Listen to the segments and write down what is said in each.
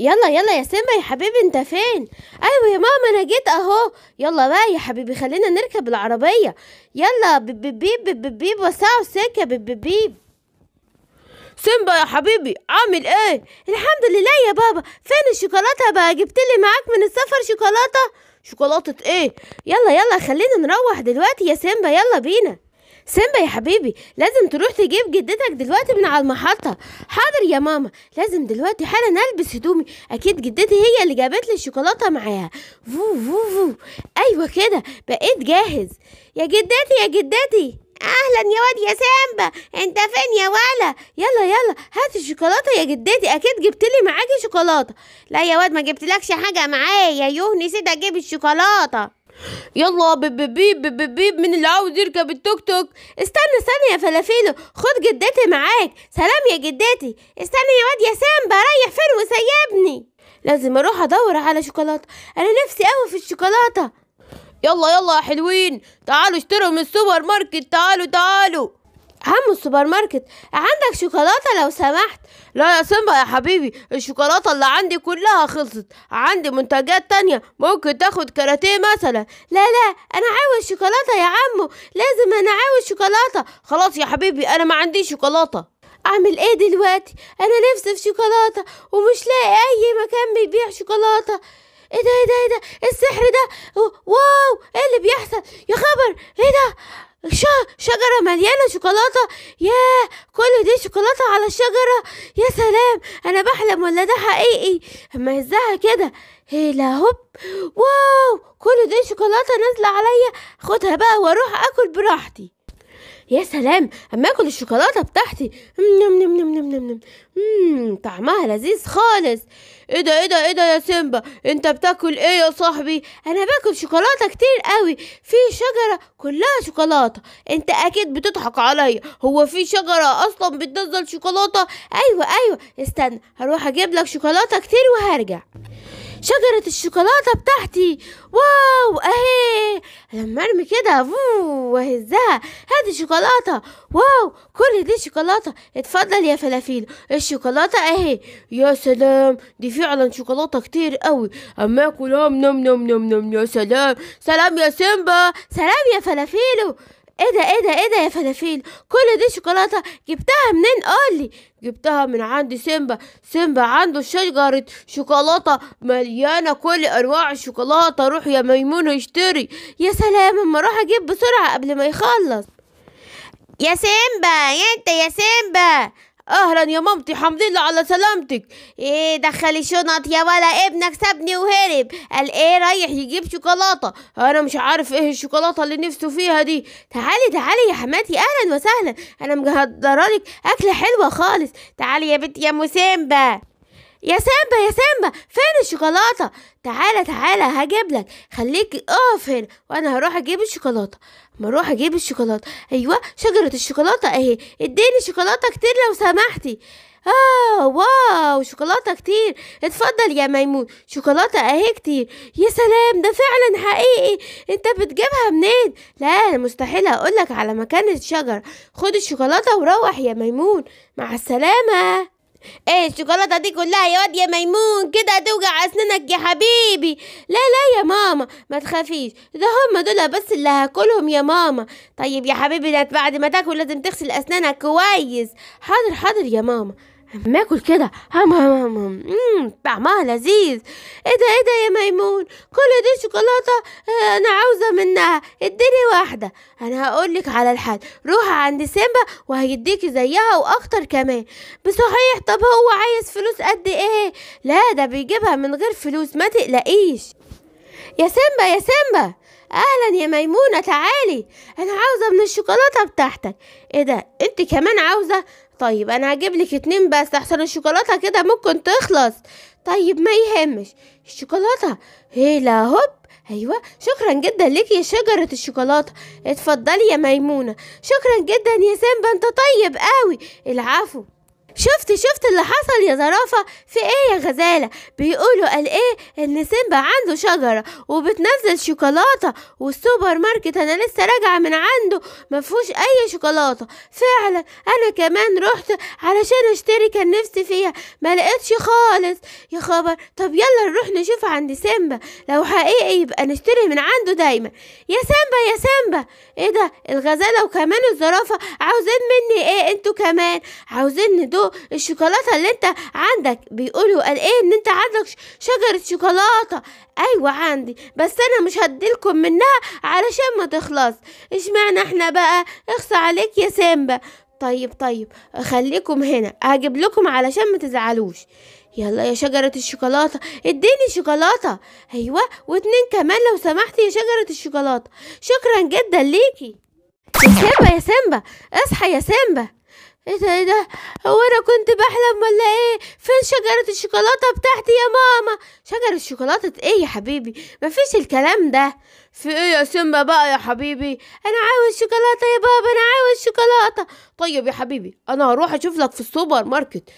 يلا يلا يا سيمبا يا حبيبي انت فين ايوه يا ماما انا جيت اهو يلا بقى يا حبيبي خلينا نركب العربيه يلا بيب بيب بيب بيب, بيب وسعوا السكه بيب, بيب. سيمبا يا حبيبي عامل ايه الحمد لله يا بابا فين الشوكولاته بقى جبت لي معاك من السفر شوكولاته شوكولاته ايه يلا يلا خلينا نروح دلوقتي يا سيمبا يلا بينا سيمبا يا حبيبي لازم تروح تجيب جدتك دلوقتي من على المحطة حاضر يا ماما لازم دلوقتي حالا البس هدومي اكيد جدتي هي اللي جابت لي الشوكولاتة معاها فو فو فو ايوه كده بقيت جاهز يا جدتي يا جدتي اهلا يا واد يا سيمبا انت فين يا ولا يلا يلا هات الشوكولاته يا جدتي اكيد جبت لي معاكي شوكولاته لا يا واد ما لكش حاجه معايا يوه نسيت اجيب الشوكولاته يلا بيب بيب بيب بيب من اللي عاوز يركب التوك توك استنى استنى يا فلافيلو خد جدتي معاك سلام يا جدتي استنى يا واد يا سام بريح فين وسيبني لازم اروح ادور على شوكولاته انا نفسي قوي في الشوكولاته يلا يلا يا حلوين تعالوا اشتروا من السوبر ماركت تعالوا تعالوا عم السوبر ماركت عندك شوكولاتة لو سمحت لا يا سيمبا يا حبيبي الشوكولاتة اللي عندي كلها خلصت عندي منتجات تانية ممكن تاخد كاراتيه مثلا لا لا انا عاوز شوكولاتة يا عمو لازم انا عاوز شوكولاتة خلاص يا حبيبي انا ما عنديش شوكولاتة اعمل ايه دلوقتي انا نفسي في شوكولاته ومش لاقي اي مكان بيبيع شوكولاته ايه ده ايه ده ايه ده إيه السحر ده واو ايه اللي بيحصل يا خبر ايه ده شجرة مليانة شوكولاتة ياه كل دي شوكولاتة على الشجرة يا سلام أنا بحلم ولا ده حقيقي أما هزها كده هيلا هوب واو كل دي شوكولاتة نازلة عليا خدها بقى واروح أكل براحتي يا سلام اما اكل الشوكولاته بتاعتي نم نم نم نم نم نم طعمها لذيذ خالص ايه ده ايه ده ايه ده يا سيمبا انت بتاكل ايه يا صاحبي انا باكل شوكولاته كتير قوي في شجره كلها شوكولاته انت اكيد بتضحك عليا هو في شجره اصلا بتنزل شوكولاته ايوه ايوه استنى هروح اجيب لك شوكولاته كتير وهرجع شجرة الشوكولاتة بتاعتي واو اهي لما ارمي كده واهزها هادي شوكولاتة واو كل دي شوكولاتة اتفضل يا فلافيل الشوكولاتة اهي يا سلام دي فعلا شوكولاتة كتير قوي اما اكل نم نم نم نم يا سلام سلام يا سيمبا سلام يا فلافيلو ايه ده ايه ده ايه ده يا فلافيل كل دي شوكولاته جبتها منين قولي جبتها من عند سيمبا سيمبا عنده شجره شوكولاته مليانه كل انواع الشوكولاته روح يا ميمون اشتري يا سلام اما اروح اجيب بسرعه قبل ما يخلص يا سيمبا انت يا سيمبا اهلا يا مامتي حمد الله على سلامتك ايه دخلي الشنط يا ولا ابنك سابني وهرب قال ايه رايح يجيب شوكولاته انا مش عارف ايه الشوكولاته اللي نفسه فيها دي تعالي تعالي يا حماتي اهلا وسهلا انا مجهدرالك اكله حلوه خالص تعالي يا بنت يا مسيمبا يا سامبا يا سامبا فين الشوكولاتة تعالى تعالى هجيب لك خليك اقف هنا وانا هروح اجيب الشوكولاتة ما اروح اجيب الشوكولاتة ايوه شجرة الشوكولاتة اهي اديني شوكولاتة كتير لو سمحتي آه واو شوكولاتة كتير اتفضل يا ميمون شوكولاتة اهي كتير يا سلام ده فعلا حقيقي انت بتجيبها منين لا مستحيل هقولك على مكان الشجرة خد الشوكولاتة وروح يا ميمون مع السلامة ايه الشوكولاته دي كلها يا واد يا ميمون كده توجع اسنانك يا حبيبي لا لا يا ماما ما تخافيش ده هم دول بس اللي هاكلهم يا ماما طيب يا حبيبي ده بعد ما تاكل لازم تغسل اسنانك كويس حاضر حاضر يا ماما ما اكل كده هم هم هم طعمها لذيذ ايه ده ايه ده يا ميمون كل دي شوكولاته آه، انا عاوزه منها اديني واحده انا هقولك على الحل روح عند سيمبا وهيديكي زيها واكتر كمان بصحيح طب هو عايز فلوس قد ايه لا ده بيجيبها من غير فلوس ما تقلقيش يا سيمبا يا سيمبا اهلا يا ميمونه تعالي انا عاوزه من الشوكولاته بتاعتك ايه ده انت كمان عاوزه طيب انا هجيب لك اتنين بس احسن الشوكولاته كده ممكن تخلص طيب ما يهمش الشوكولاته هيلا هوب ايوه شكرا جدا ليكي يا شجره الشوكولاته اتفضلي يا ميمونه شكرا جدا يا سيمبا انت طيب قوي العفو شفت شفت اللي حصل يا زرافة في ايه يا غزالة بيقولوا قال ايه ان سيمبا عنده شجرة وبتنزل شوكولاتة والسوبر ماركت انا لسه راجعة من عنده مفهوش اي شوكولاتة فعلا انا كمان رحت علشان اشتري كان نفسي فيها ما لقيتش خالص يا خبر طب يلا نروح نشوف عند سيمبا لو حقيقي يبقى نشتري من عنده دايما يا سيمبا يا سيمبا ايه ده الغزالة وكمان الزرافة عاوزين مني ايه انتوا كمان عاوزين ندوق الشوكولاته اللي انت عندك بيقولوا قال ايه ان انت عندك شجره شوكولاته ايوه عندي بس انا مش هديلكم منها علشان ما تخلص اشمعنى احنا بقى اخصى عليك يا سيمبا طيب طيب خليكم هنا هجيب لكم علشان ما تزعلوش يلا يا شجرة الشوكولاتة اديني شوكولاتة ايوه واتنين كمان لو سمحتي يا شجرة الشوكولاتة شكرا جدا ليكي يا سامبا يا سيمبا اصحى يا سيمبا ايه ده ايه ده هو انا كنت بحلم ولا ايه فين شجرة الشوكولاتة بتاعتي يا ماما شجرة الشوكولاتة ايه يا حبيبي مفيش الكلام ده في ايه يا سيمبا بقى يا حبيبي انا عاوز شوكولاتة يا بابا انا عاوز شوكولاتة طيب يا حبيبي أنا هروح أشوف لك في السوبر ماركت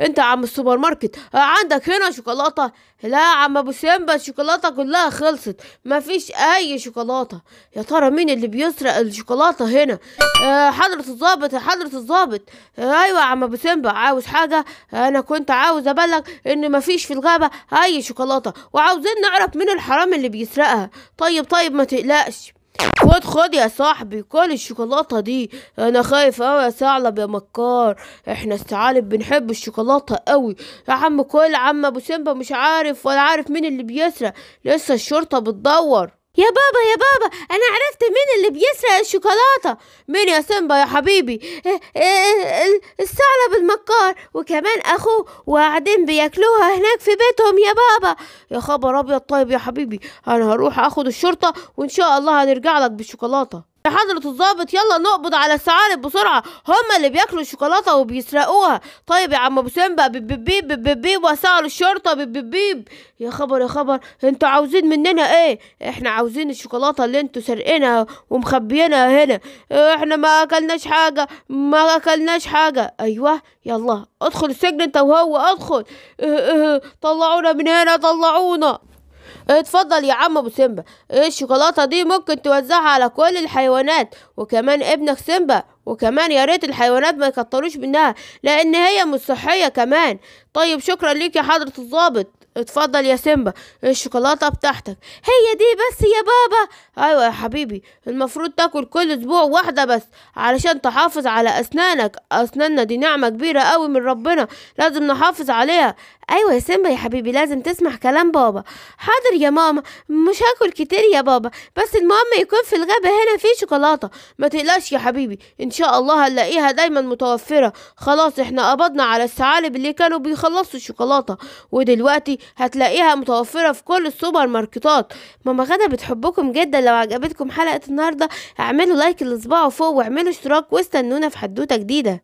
أنت يا عم السوبر ماركت عندك هنا شوكولاتة لا يا عم أبو سيمبا الشوكولاتة كلها خلصت مفيش أي شوكولاتة يا ترى مين اللي بيسرق الشوكولاتة هنا آه، حضرة الظابط حضرة الظابط آه، أيوة يا عم أبو سيمبا عاوز حاجة أنا كنت عاوز أبلغ إن مفيش في الغابة أي شوكولاتة وعاوزين نعرف مين الحرامي اللي بيسرقها طيب طيب ما تقلقش خد خد يا صاحبي كل الشوكولاتة دي انا خايف اوي يا ثعلب يا مكار احنا الثعالب بنحب الشوكولاتة اوي يا عم كل عم ابو سيمبا مش عارف ولا عارف مين اللي بيسرق لسه الشرطة بتدور يا بابا يا بابا أنا عرفت مين اللي بيسرق الشوكولاتة مين يا سيمبا يا حبيبي إيه، إيه، إيه، الثعلب المكار وكمان أخوه وقاعدين بياكلوها هناك في بيتهم يا بابا يا خبر أبيض طيب يا حبيبي أنا هروح أخد الشرطة وإن شاء الله هنرجع لك بالشوكولاتة يا حضرة الضابط يلا نقبض على الثعالب بسرعة هما اللي بياكلوا الشوكولاتة وبيسرقوها طيب يا عم ابو سيمبا بيب بيب بيب بيب, وسعر الشرطة بيب, بيب يا خبر يا خبر انتوا عاوزين مننا ايه احنا عاوزين الشوكولاتة اللي انتوا سارقينها ومخبيينها هنا احنا ما اكلناش حاجة ما اكلناش حاجة ايوه يلا ادخل السجن انت وهو ادخل اه اه طلعونا من هنا طلعونا اتفضل يا عم ابو سيمبا الشوكولاته دي ممكن توزعها على كل الحيوانات وكمان ابنك سيمبا وكمان يا ريت الحيوانات ما يكتروش منها لان هي مش صحيه كمان طيب شكرا ليك يا حضره الضابط اتفضل يا سيمبا الشوكولاتة بتاعتك هي دي بس يا بابا ايوه يا حبيبي المفروض تاكل كل اسبوع واحدة بس علشان تحافظ على اسنانك اسناننا دي نعمة كبيرة قوي من ربنا لازم نحافظ عليها ايوه يا سيمبا يا حبيبي لازم تسمع كلام بابا حاضر يا ماما مش هاكل كتير يا بابا بس المهم يكون في الغابة هنا في شوكولاتة ما تقلقش يا حبيبي ان شاء الله هنلاقيها دايما متوفرة خلاص احنا قبضنا على الثعالب اللي كانوا بيخلصوا الشوكولاتة ودلوقتي هتلاقيها متوفرة في كل السوبر ماركتات ماما غدا بتحبكم جدا لو عجبتكم حلقة النهاردة اعملوا لايك لصباعه فوق واعملوا اشتراك واستنونا في حدوتة جديدة